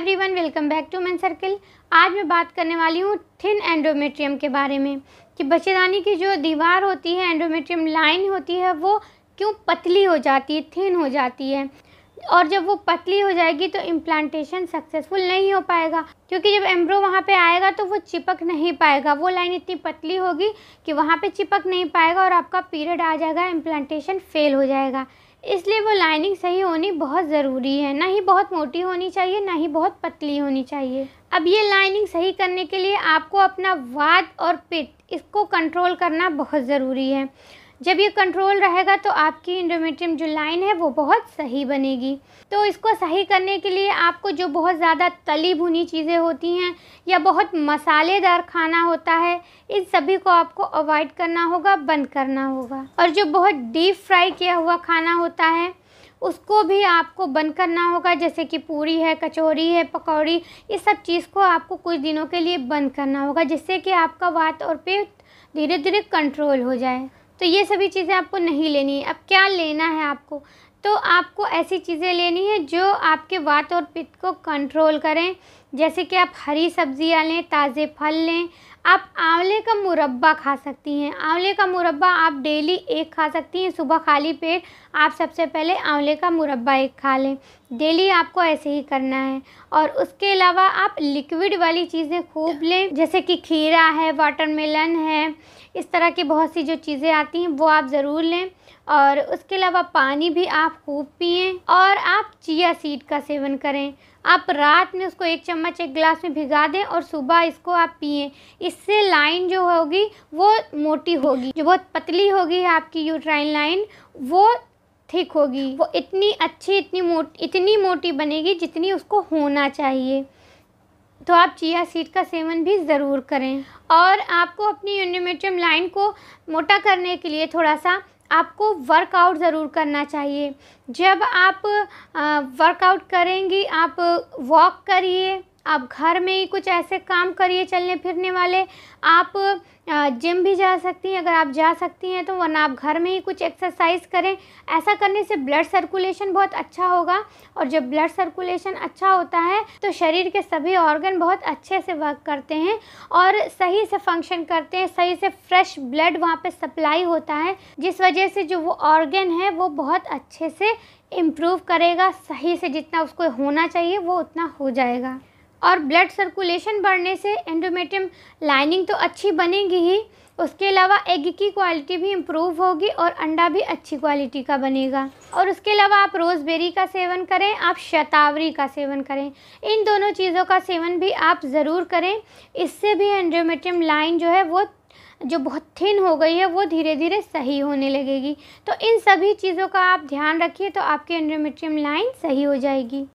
every everyone welcome back to man circle आज मैं बात करने वाली हूँ थिन एंडोमेट्रियम के बारे में कि बच्चेदानी की जो दीवार होती है एंडोमेट्रियम लाइन होती है वो क्यों पतली हो जाती है थिन हो जाती है और जब वो पतली हो जाएगी तो इम्प्लांटेशन सक्सेसफुल नहीं हो पाएगा क्योंकि जब एम्ब्रो वहाँ पे आएगा तो वो चिपक नहीं पाएगा वो लाइन इतनी पतली होगी कि वहाँ पे चिपक नहीं पाएगा और आपका पीरियड आ जाएगा इम्प्लांटेशन फेल हो जाएगा इसलिए वो लाइनिंग सही होनी बहुत ज़रूरी है ना ही बहुत मोटी होनी चाहिए ना ही बहुत पतली होनी चाहिए अब ये लाइनिंग सही करने के लिए आपको अपना वाद और पिट इसको कंट्रोल करना बहुत ज़रूरी है जब ये कंट्रोल रहेगा तो आपकी इंडोमेट्रियम जो लाइन है वो बहुत सही बनेगी तो इसको सही करने के लिए आपको जो बहुत ज़्यादा तली भुनी चीज़ें होती हैं या बहुत मसालेदार खाना होता है इन सभी को आपको अवॉइड करना होगा बंद करना होगा और जो बहुत डीप फ्राई किया हुआ खाना होता है उसको भी आपको बंद करना होगा जैसे कि पूरी है कचौरी है पकौड़ी ये सब चीज़ को आपको कुछ दिनों के लिए बंद करना होगा जिससे कि आपका वात और पेट धीरे धीरे कंट्रोल हो जाए तो ये सभी चीज़ें आपको नहीं लेनी है अब क्या लेना है आपको तो आपको ऐसी चीज़ें लेनी है जो आपके वात और पित्त को कंट्रोल करें जैसे कि आप हरी सब्जियाँ लें ताज़े फल लें आप आंवले का मुरब्बा खा सकती हैं आंवले का मुरब्बा आप डेली एक खा सकती हैं सुबह खाली पेट आप सबसे पहले आंवले का मुरब्बा एक खा लें डेली आपको ऐसे ही करना है और उसके अलावा आप लिक्विड वाली चीज़ें खूब लें जैसे कि खीरा है वाटरमेलन है इस तरह की बहुत सी जो चीज़ें आती हैं वो आप ज़रूर लें और उसके अलावा पानी भी आप खूब पिए और आप चिया सीड का सेवन करें आप रात में उसको एक चम्मच एक गिलास में भिगा दें और सुबह इसको आप पिए इससे लाइन जो होगी वो मोटी होगी जो बहुत पतली होगी आपकी यूट्राइन लाइन वो ठीक होगी वो इतनी अच्छी इतनी मोटी इतनी मोटी बनेगी जितनी उसको होना चाहिए तो आप चिया सीड का सेवन भी ज़रूर करें और आपको अपनी यूनिमेटम लाइन को मोटा करने के लिए थोड़ा सा आपको वर्कआउट ज़रूर करना चाहिए जब आप वर्कआउट करेंगी आप वॉक करिए आप घर में ही कुछ ऐसे काम करिए चलने फिरने वाले आप जिम भी जा सकती हैं अगर आप जा सकती हैं तो वरना आप घर में ही कुछ एक्सरसाइज करें ऐसा करने से ब्लड सर्कुलेशन बहुत अच्छा होगा और जब ब्लड सर्कुलेशन अच्छा होता है तो शरीर के सभी ऑर्गन बहुत अच्छे से वर्क करते हैं और सही से फंक्शन करते हैं सही से फ्रेश ब्लड वहाँ पर सप्लाई होता है जिस वजह से जो वो ऑर्गन है वो बहुत अच्छे से इम्प्रूव करेगा सही से जितना उसको होना चाहिए वो उतना हो जाएगा और ब्लड सर्कुलेशन बढ़ने से एंडोमेट्रियम लाइनिंग तो अच्छी बनेगी ही उसके अलावा एग की क्वालिटी भी इम्प्रूव होगी और अंडा भी अच्छी क्वालिटी का बनेगा और उसके अलावा आप रोज़बेरी का सेवन करें आप शतावरी का सेवन करें इन दोनों चीज़ों का सेवन भी आप ज़रूर करें इससे भी एंड्रोमेट्रियम लाइन जो है वो जो बहुत थिन हो गई है वो धीरे धीरे सही होने लगेगी तो इन सभी चीज़ों का आप ध्यान रखिए तो आपकी एंड्रोमेट्रियम लाइन सही हो जाएगी